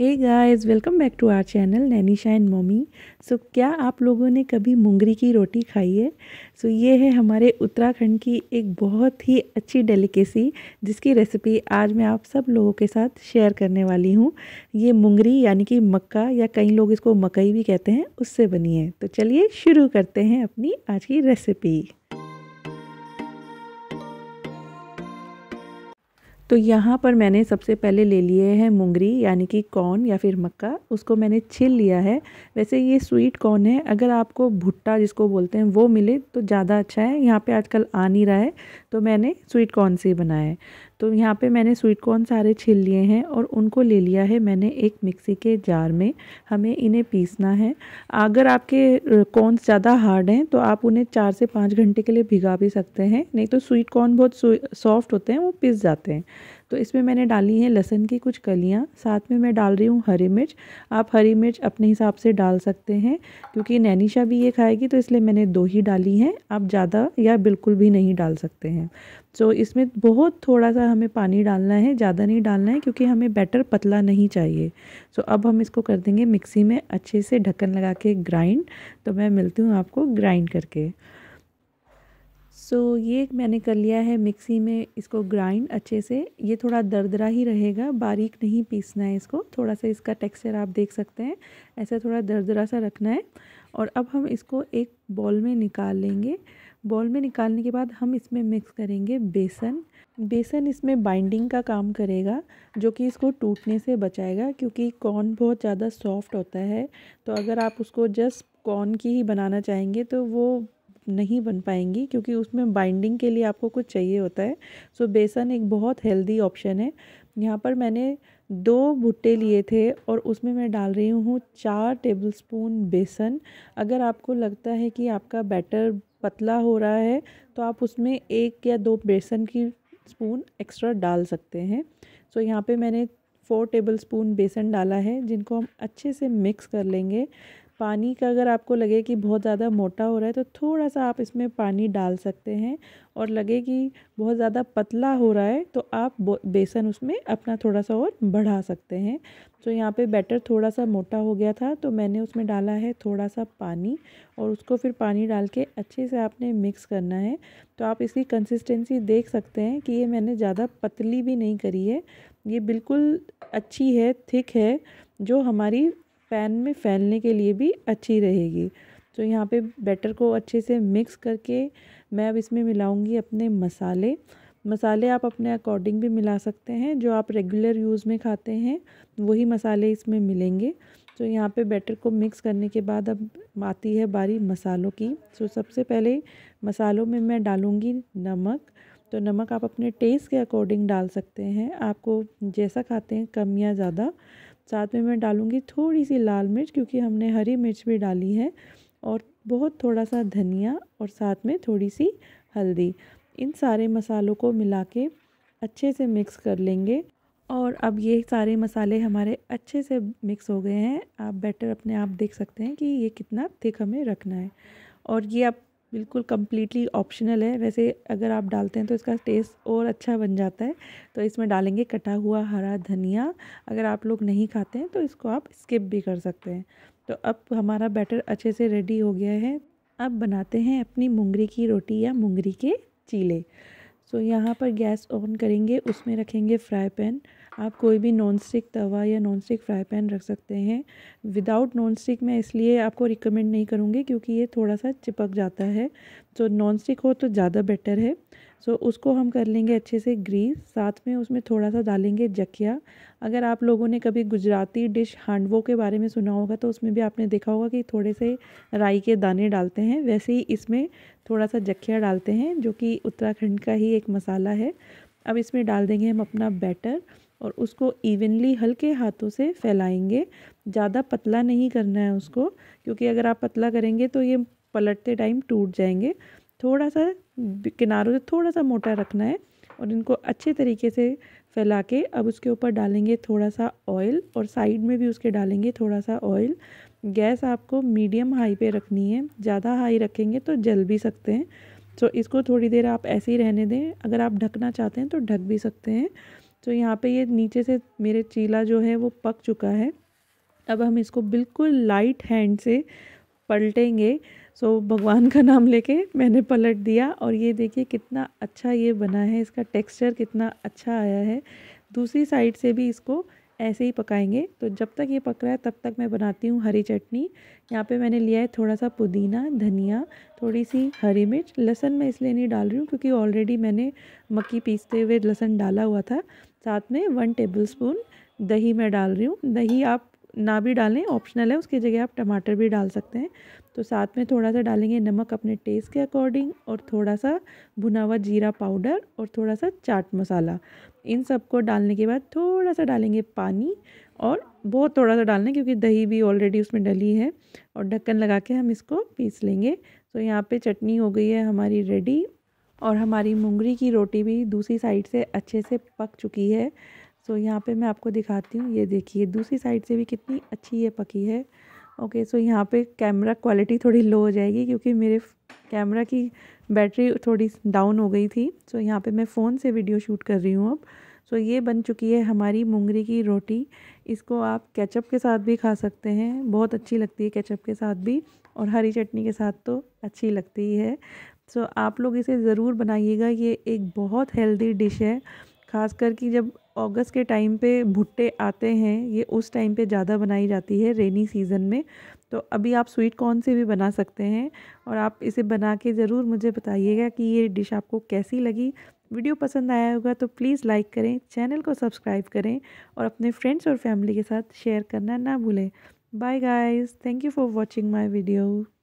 hey guys welcome back to our channel Naini shine mummy so क्या आप लोगों ने कभी मुंगरी की रोटी खाई है सो so, ये है हमारे उत्तराखंड की एक बहुत ही अच्छी डेलिकेसी जिसकी रेसिपी आज मैं आप सब लोगों के साथ शेयर करने वाली हूँ ये मुंगरी यानी कि मक्का या कई लोग इसको मकई भी कहते हैं उससे बनी है तो चलिए शुरू करते हैं अपनी आज की रेसिपी तो यहाँ पर मैंने सबसे पहले ले लिए हैं मुंगरी यानी कि कॉर्न या फिर मक्का उसको मैंने छिल लिया है वैसे ये स्वीट कॉर्न है अगर आपको भुट्टा जिसको बोलते हैं वो मिले तो ज़्यादा अच्छा है यहाँ पे आजकल आ नहीं रहा है तो मैंने स्वीट कॉर्न से बनाया है तो यहाँ पे मैंने स्वीट कॉर्न सारे छील लिए हैं और उनको ले लिया है मैंने एक मिक्सी के जार में हमें इन्हें पीसना है अगर आपके कॉर्न ज़्यादा हार्ड हैं तो आप उन्हें चार से पाँच घंटे के लिए भिगा भी सकते हैं नहीं तो स्वीट कॉर्न बहुत सॉफ्ट होते हैं वो पिस जाते हैं तो इसमें मैंने डाली हैं लहसन की कुछ कलियाँ साथ में मैं डाल रही हूँ हरी मिर्च आप हरी मिर्च अपने हिसाब से डाल सकते हैं क्योंकि नैनीशा भी ये खाएगी तो इसलिए मैंने दो ही डाली हैं आप ज़्यादा या बिल्कुल भी नहीं डाल सकते हैं तो so, इसमें बहुत थोड़ा सा हमें पानी डालना है ज़्यादा नहीं डालना है क्योंकि हमें बैटर पतला नहीं चाहिए सो so, अब हम इसको कर देंगे मिक्सी में अच्छे से ढक्कन लगा के ग्राइंड तो मैं मिलती हूँ आपको ग्राइंड करके सो so, ये मैंने कर लिया है मिक्सी में इसको ग्राइंड अच्छे से ये थोड़ा दरदरा ही रहेगा बारीक नहीं पीसना है इसको थोड़ा सा इसका टेक्सचर आप देख सकते हैं ऐसा थोड़ा दरदरा सा रखना है और अब हम इसको एक बॉल में निकाल लेंगे बॉल में निकालने के बाद हम इसमें मिक्स करेंगे बेसन बेसन इसमें बाइंडिंग का काम करेगा जो कि इसको टूटने से बचाएगा क्योंकि कॉर्न बहुत ज़्यादा सॉफ्ट होता है तो अगर आप उसको जस्ट कॉर्न की ही बनाना चाहेंगे तो वो नहीं बन पाएंगी क्योंकि उसमें बाइंडिंग के लिए आपको कुछ चाहिए होता है सो बेसन एक बहुत हेल्दी ऑप्शन है यहाँ पर मैंने दो भुट्टे लिए थे और उसमें मैं डाल रही हूँ चार टेबलस्पून बेसन अगर आपको लगता है कि आपका बैटर पतला हो रहा है तो आप उसमें एक या दो बेसन की स्पून एक्स्ट्रा डाल सकते हैं सो यहाँ पे मैंने फोर टेबल स्पून बेसन डाला है जिनको हम अच्छे से मिक्स कर लेंगे पानी का अगर आपको लगे कि बहुत ज़्यादा मोटा हो रहा है तो थोड़ा सा आप इसमें पानी डाल सकते हैं और लगे कि बहुत ज़्यादा पतला हो रहा है तो आप बेसन उसमें अपना थोड़ा सा और बढ़ा सकते हैं तो यहाँ पे बैटर थोड़ा सा मोटा हो गया था तो मैंने उसमें डाला है थोड़ा सा पानी और उसको फिर पानी डाल के अच्छे से आपने मिक्स करना है तो आप इसकी कंसिस्टेंसी देख सकते हैं कि ये मैंने ज़्यादा पतली भी नहीं करी है ये बिल्कुल अच्छी है थिक है जो हमारी पैन में फैलने के लिए भी अच्छी रहेगी तो यहाँ पे बैटर को अच्छे से मिक्स करके मैं अब इसमें मिलाऊंगी अपने मसाले मसाले आप अपने अकॉर्डिंग भी मिला सकते हैं जो आप रेगुलर यूज़ में खाते हैं वही मसाले इसमें मिलेंगे तो यहाँ पे बैटर को मिक्स करने के बाद अब आती है बारी मसालों की तो सबसे पहले मसालों में मैं डालूँगी नमक तो नमक आप अपने टेस्ट के अकॉर्डिंग डाल सकते हैं आपको जैसा खाते हैं कम या ज़्यादा साथ में मैं डालूँगी थोड़ी सी लाल मिर्च क्योंकि हमने हरी मिर्च भी डाली है और बहुत थोड़ा सा धनिया और साथ में थोड़ी सी हल्दी इन सारे मसालों को मिला के अच्छे से मिक्स कर लेंगे और अब ये सारे मसाले हमारे अच्छे से मिक्स हो गए हैं आप बैटर अपने आप देख सकते हैं कि ये कितना थिक हमें रखना है और ये आप बिल्कुल कम्प्लीटली ऑप्शनल है वैसे अगर आप डालते हैं तो इसका टेस्ट और अच्छा बन जाता है तो इसमें डालेंगे कटा हुआ हरा धनिया अगर आप लोग नहीं खाते हैं तो इसको आप स्किप भी कर सकते हैं तो अब हमारा बैटर अच्छे से रेडी हो गया है अब बनाते हैं अपनी मूंगरी की रोटी या मूंगरी के चीले सो यहाँ पर गैस ऑन करेंगे उसमें रखेंगे फ्राई पैन आप कोई भी नॉन स्टिक तवा या नॉन स्टिक फ्राई पैन रख सकते हैं विदाउट नॉन स्टिक मैं इसलिए आपको रिकमेंड नहीं करूँगी क्योंकि ये थोड़ा सा चिपक जाता है जो नॉन स्टिक हो तो ज़्यादा बेटर है सो उसको हम कर लेंगे अच्छे से ग्रीस साथ में उसमें थोड़ा सा डालेंगे जखिया अगर आप लोगों ने कभी गुजराती डिश हांडवों के बारे में सुना होगा तो उसमें भी आपने देखा होगा कि थोड़े से राई के दाने डालते हैं वैसे ही इसमें थोड़ा सा जखिया डालते हैं जो कि उत्तराखंड का ही एक मसाला है अब इसमें डाल देंगे हम अपना बैटर और उसको इवनली हल्के हाथों से फैलाएंगे ज़्यादा पतला नहीं करना है उसको क्योंकि अगर आप पतला करेंगे तो ये पलटते टाइम टूट जाएंगे थोड़ा सा किनारों से थोड़ा सा मोटा रखना है और इनको अच्छे तरीके से फैला के अब उसके ऊपर डालेंगे थोड़ा सा ऑयल और साइड में भी उसके डालेंगे थोड़ा सा ऑयल गैस आपको मीडियम हाई पे रखनी है ज़्यादा हाई रखेंगे तो जल भी सकते हैं सो इसको थोड़ी देर आप ऐसे ही रहने दें अगर आप ढकना चाहते हैं तो ढक भी सकते हैं तो यहाँ पे ये नीचे से मेरे चीला जो है वो पक चुका है अब हम इसको बिल्कुल लाइट हैंड से पलटेंगे सो so, भगवान का नाम लेके मैंने पलट दिया और ये देखिए कितना अच्छा ये बना है इसका टेक्सचर कितना अच्छा आया है दूसरी साइड से भी इसको ऐसे ही पकाएंगे तो जब तक ये पक रहा है तब तक मैं बनाती हूँ हरी चटनी यहाँ पे मैंने लिया है थोड़ा सा पुदीना धनिया थोड़ी सी हरी मिर्च लहसन मैं इसलिए नहीं डाल रही हूँ क्योंकि ऑलरेडी मैंने मक्की पीसते हुए लहसन डाला हुआ था साथ में वन टेबल स्पून दही मैं डाल रही हूँ दही आप ना भी डालें ऑप्शनल है उसकी जगह आप टमाटर भी डाल सकते हैं तो साथ में थोड़ा सा डालेंगे नमक अपने टेस्ट के अकॉर्डिंग और थोड़ा सा भुना हुआ जीरा पाउडर और थोड़ा सा चाट मसाला इन सबको डालने के बाद थोड़ा सा डालेंगे पानी और बहुत थोड़ा सा डालना क्योंकि दही भी ऑलरेडी उसमें डली है और ढक्कन लगा के हम इसको पीस लेंगे तो यहाँ पे चटनी हो गई है हमारी रेडी और हमारी मूंगरी की रोटी भी दूसरी साइड से अच्छे से पक चुकी है सो so, यहाँ पे मैं आपको दिखाती हूँ ये देखिए दूसरी साइड से भी कितनी अच्छी ये पकी है ओके okay, सो so यहाँ पे कैमरा क्वालिटी थोड़ी लो हो जाएगी क्योंकि मेरे कैमरा की बैटरी थोड़ी डाउन हो गई थी सो so, यहाँ पे मैं फ़ोन से वीडियो शूट कर रही हूँ अब सो so, ये बन चुकी है हमारी मूंगरी की रोटी इसको आप कैचअप के साथ भी खा सकते हैं बहुत अच्छी लगती है कैचअप के साथ भी और हरी चटनी के साथ तो अच्छी लगती ही है सो so, आप लोग इसे ज़रूर बनाइएगा ये एक बहुत हेल्दी डिश है ख़ास कर कि जब अगस्त के टाइम पे भुट्टे आते हैं ये उस टाइम पे ज़्यादा बनाई जाती है रेनी सीज़न में तो अभी आप स्वीट कॉर्न से भी बना सकते हैं और आप इसे बना के ज़रूर मुझे बताइएगा कि ये डिश आपको कैसी लगी वीडियो पसंद आया होगा तो प्लीज़ लाइक करें चैनल को सब्सक्राइब करें और अपने फ्रेंड्स और फैमिली के साथ शेयर करना ना भूलें bye guys thank you for watching my video